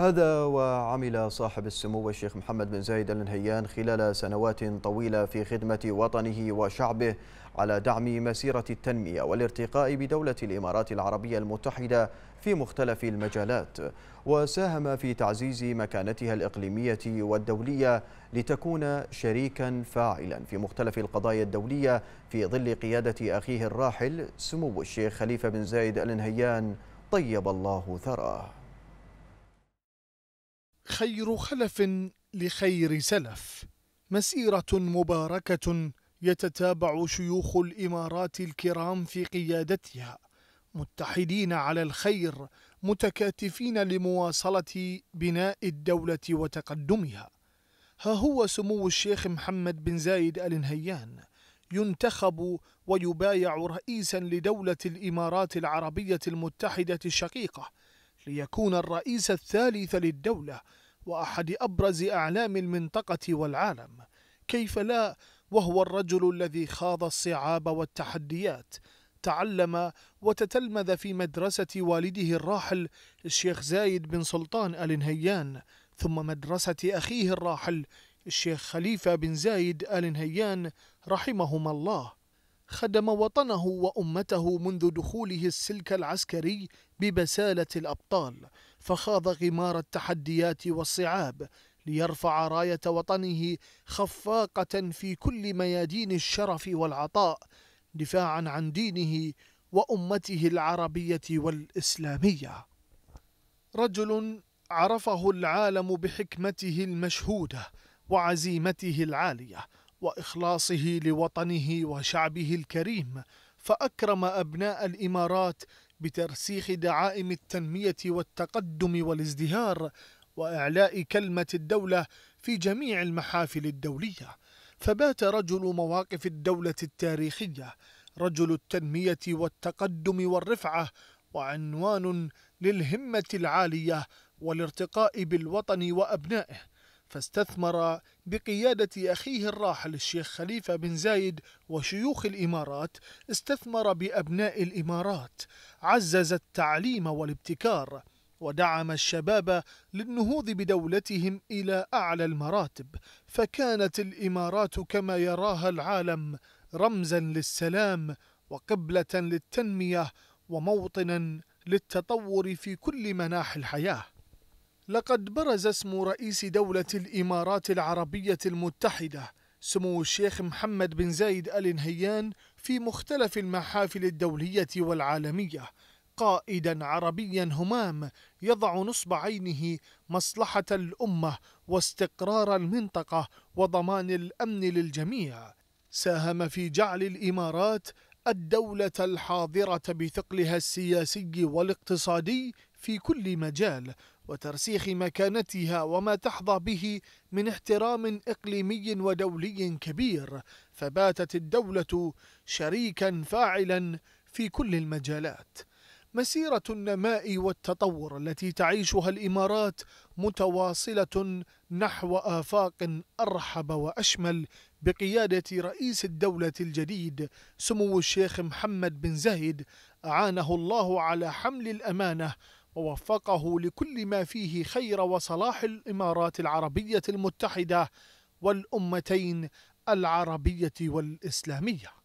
هذا وعمل صاحب السمو الشيخ محمد بن زايد ال نهيان خلال سنوات طويلة في خدمة وطنه وشعبه على دعم مسيرة التنمية والارتقاء بدولة الإمارات العربية المتحدة في مختلف المجالات وساهم في تعزيز مكانتها الإقليمية والدولية لتكون شريكا فاعلا في مختلف القضايا الدولية في ظل قيادة أخيه الراحل سمو الشيخ خليفة بن زايد ال نهيان طيب الله ثراه خير خلف لخير سلف مسيرة مباركة يتتابع شيوخ الإمارات الكرام في قيادتها متحدين على الخير متكاتفين لمواصلة بناء الدولة وتقدمها ها هو سمو الشيخ محمد بن زايد آل نهيان ينتخب ويبايع رئيسا لدولة الإمارات العربية المتحدة الشقيقة ليكون الرئيس الثالث للدولة وأحد أبرز أعلام المنطقة والعالم كيف لا وهو الرجل الذي خاض الصعاب والتحديات تعلم وتتلمذ في مدرسة والده الراحل الشيخ زايد بن سلطان آل نهيان ثم مدرسة أخيه الراحل الشيخ خليفة بن زايد آل نهيان رحمهما الله خدم وطنه وأمته منذ دخوله السلك العسكري ببسالة الأبطال فخاض غمار التحديات والصعاب ليرفع راية وطنه خفاقة في كل ميادين الشرف والعطاء دفاعا عن دينه وأمته العربية والإسلامية رجل عرفه العالم بحكمته المشهودة وعزيمته العالية واخلاصه لوطنه وشعبه الكريم فاكرم ابناء الامارات بترسيخ دعائم التنميه والتقدم والازدهار واعلاء كلمه الدوله في جميع المحافل الدوليه فبات رجل مواقف الدوله التاريخيه رجل التنميه والتقدم والرفعه وعنوان للهمه العاليه والارتقاء بالوطن وابنائه فاستثمر بقيادة أخيه الراحل الشيخ خليفة بن زايد وشيوخ الإمارات استثمر بأبناء الإمارات عزز التعليم والابتكار ودعم الشباب للنهوض بدولتهم إلى أعلى المراتب فكانت الإمارات كما يراها العالم رمزا للسلام وقبلة للتنمية وموطنا للتطور في كل مناحي الحياه لقد برز اسم رئيس دولة الإمارات العربية المتحدة سمو الشيخ محمد بن زايد آل نهيان في مختلف المحافل الدولية والعالمية قائدا عربيا همام يضع نصب عينه مصلحة الأمة واستقرار المنطقة وضمان الأمن للجميع ساهم في جعل الإمارات الدولة الحاضرة بثقلها السياسي والاقتصادي في كل مجال وترسيخ مكانتها وما تحظى به من احترام إقليمي ودولي كبير فباتت الدولة شريكا فاعلا في كل المجالات مسيرة النماء والتطور التي تعيشها الإمارات متواصلة نحو آفاق أرحب وأشمل بقيادة رئيس الدولة الجديد سمو الشيخ محمد بن زايد أعانه الله على حمل الأمانة ووفقه لكل ما فيه خير وصلاح الإمارات العربية المتحدة والأمتين العربية والإسلامية